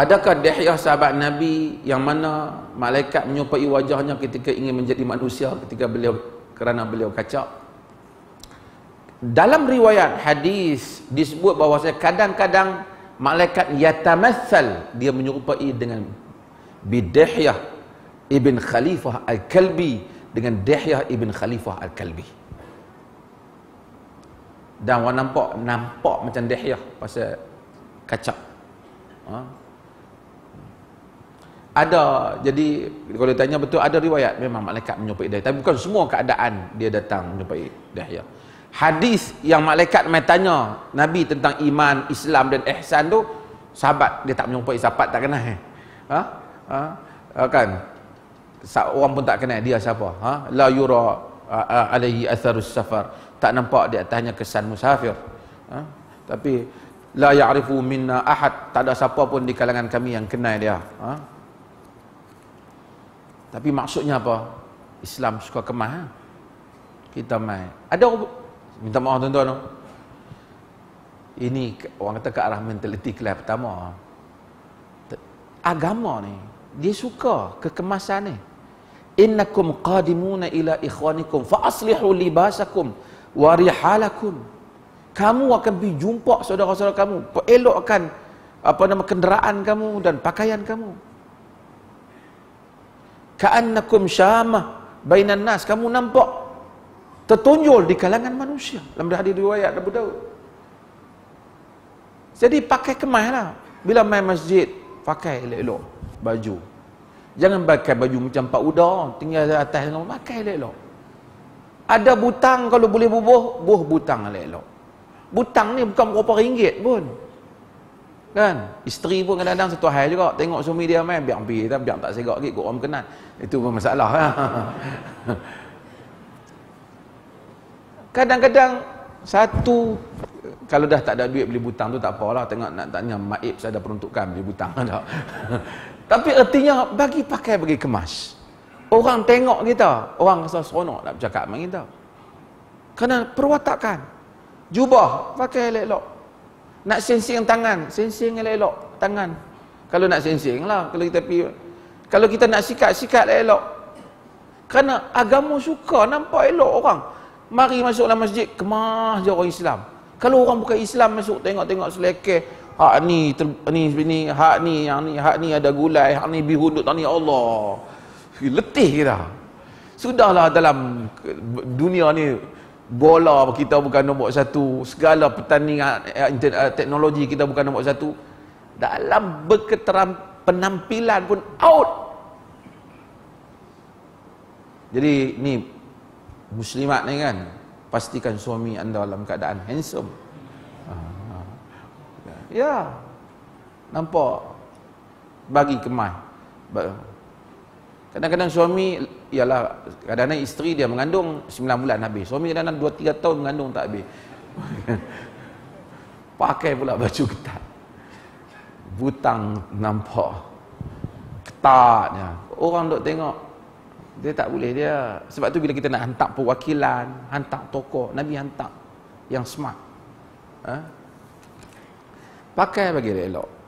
Adakah dahiyah sahabat Nabi yang mana malaikat menyupai wajahnya ketika ingin menjadi manusia ketika beliau kerana beliau kacak? Dalam riwayat hadis disebut bahawa saya kadang-kadang malaikat yatamassal dia menyupai dengan bidahiyah Ibn Khalifah Al-Kalbi dengan dahiyah Ibn Khalifah Al-Kalbi. Dan orang nampak nampak macam dahiyah pasal kacak. Ha? ada jadi kalau tanya betul ada riwayat memang malaikat menyupai Dahiyah tapi bukan semua keadaan dia datang menyupai Dahiyah hadis yang malaikat main tanya Nabi tentang iman, Islam dan ihsan tu sahabat dia tak menyupai sahabat tak kenal eh? ha? ha? ha kan orang pun tak kenal dia siapa ha? la yura alaihi atharus safar tak nampak dia tanya kesan musafir ha? tapi la ya'rifu minna ahad tak ada siapa pun di kalangan kami yang kenal dia ha? Tapi maksudnya apa? Islam suka kemah. Ha? Kita mai. Ada minta maaf tuan-tuan. Ini orang kata ke arah mentaliti kelas pertama. Agama ni dia suka kekemasan ni. Innakum qadimuna ila ikhwanikum fa aslihu libasakum wa rihalakum. Kamu akan pergi jumpa saudara-saudara kamu. Elokkan apa nama kenderaan kamu dan pakaian kamu ka'annakum syamah bainan nas kamu nampak tertonjol di kalangan manusia dalam hadis riwayat Abu Daud jadi pakai kemas lah bila main masjid pakai elok-elok baju jangan pakai baju macam pak uda tinggal di atas dengan pakai elok-elok ada butang kalau boleh bubuh buh butang elok-elok butang ni bukan berapa ringgit pun Kan? Isteri pun kadang-kadang satu hal juga. Tengok suami dia main, biar ambil, tak, biar tak segak lagi, kot orang kenal. Itu pun masalah. Kan? kadang-kadang, satu, kalau dah tak ada duit beli butang tu tak apalah. Tengok nak tanya, maib saya ada peruntukan beli butang. Tak? Tapi artinya, bagi pakai, bagi kemas. Orang tengok kita, orang rasa seronok nak bercakap dengan kita. Kerana perwatakan. Jubah, pakai elok-elok. Nak sensing tangan, sensing yang elok tangan. Kalau nak sensing lah, kalau kita pergi. Kalau kita nak sikat, sikat lah elok. Kerana agama suka nampak elok orang. Mari masuk dalam masjid, kemah je orang Islam. Kalau orang bukan Islam masuk tengok-tengok seleke, hak ni, ter, ni, ini hak ni, yang ni, hak ni ada gulai, hak ni bihudut, hak ni Allah. Letih kita. Sudahlah dalam dunia ni, bola kita bukan nombor satu segala pertandingan eh, eh, teknologi kita bukan nombor satu dalam berketeram penampilan pun out jadi ni muslimat ni kan pastikan suami anda dalam keadaan handsome ah, ah. ya nampak bagi kemai. Kadang-kadang suami ialah kadang-kadang isteri dia mengandung 9 bulan habis. Suami kadang-kadang 2 3 tahun mengandung tak habis. Pakai pula baju ketat. Butang nampak ketatnya. Orang dok tengok dia tak boleh dia sebab tu bila kita nak hantar perwakilan, hantar toko, Nabi hantar yang smart. Ha? Pakai bagi dia elok.